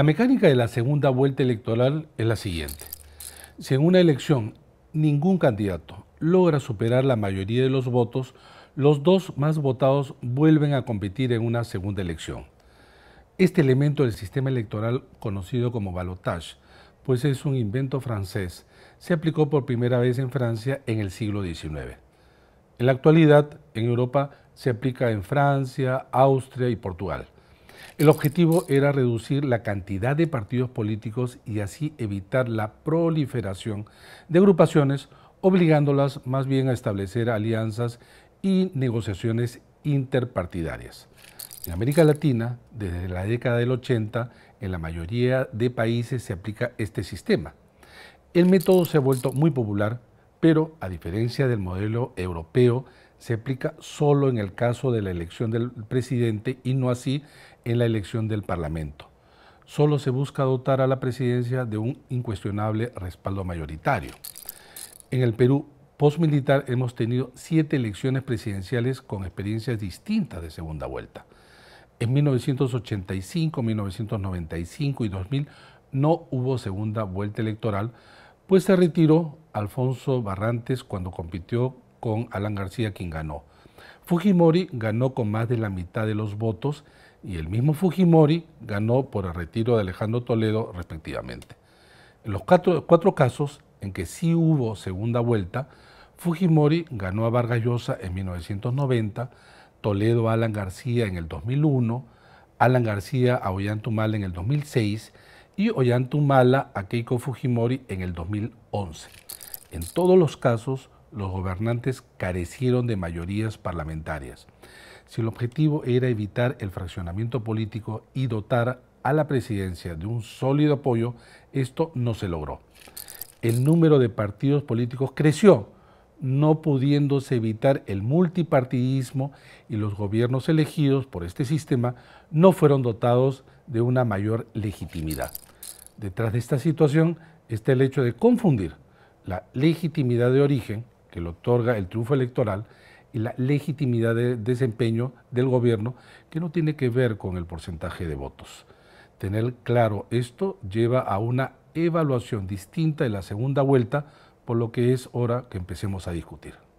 La mecánica de la segunda vuelta electoral es la siguiente. Si en una elección ningún candidato logra superar la mayoría de los votos, los dos más votados vuelven a competir en una segunda elección. Este elemento del sistema electoral conocido como balotage, pues es un invento francés, se aplicó por primera vez en Francia en el siglo XIX. En la actualidad, en Europa se aplica en Francia, Austria y Portugal. El objetivo era reducir la cantidad de partidos políticos y así evitar la proliferación de agrupaciones, obligándolas más bien a establecer alianzas y negociaciones interpartidarias. En América Latina, desde la década del 80, en la mayoría de países se aplica este sistema. El método se ha vuelto muy popular pero a diferencia del modelo europeo, se aplica solo en el caso de la elección del presidente y no así en la elección del Parlamento. Solo se busca dotar a la presidencia de un incuestionable respaldo mayoritario. En el Perú postmilitar hemos tenido siete elecciones presidenciales con experiencias distintas de segunda vuelta. En 1985, 1995 y 2000 no hubo segunda vuelta electoral, pues se retiró Alfonso Barrantes cuando compitió con Alan García, quien ganó. Fujimori ganó con más de la mitad de los votos y el mismo Fujimori ganó por el retiro de Alejandro Toledo respectivamente. En los cuatro, casos en que sí hubo segunda vuelta, Fujimori ganó a Vargas Llosa en 1990, Toledo a Alan García en el 2001, Alan García a Ollanta en el 2006 y Ollantumala a Keiko Fujimori en el 2011. En todos los casos, los gobernantes carecieron de mayorías parlamentarias. Si el objetivo era evitar el fraccionamiento político y dotar a la presidencia de un sólido apoyo, esto no se logró. El número de partidos políticos creció, no pudiéndose evitar el multipartidismo y los gobiernos elegidos por este sistema no fueron dotados de una mayor legitimidad detrás de esta situación está el hecho de confundir la legitimidad de origen que le otorga el triunfo electoral y la legitimidad de desempeño del gobierno que no tiene que ver con el porcentaje de votos. Tener claro esto lleva a una evaluación distinta de la segunda vuelta, por lo que es hora que empecemos a discutir.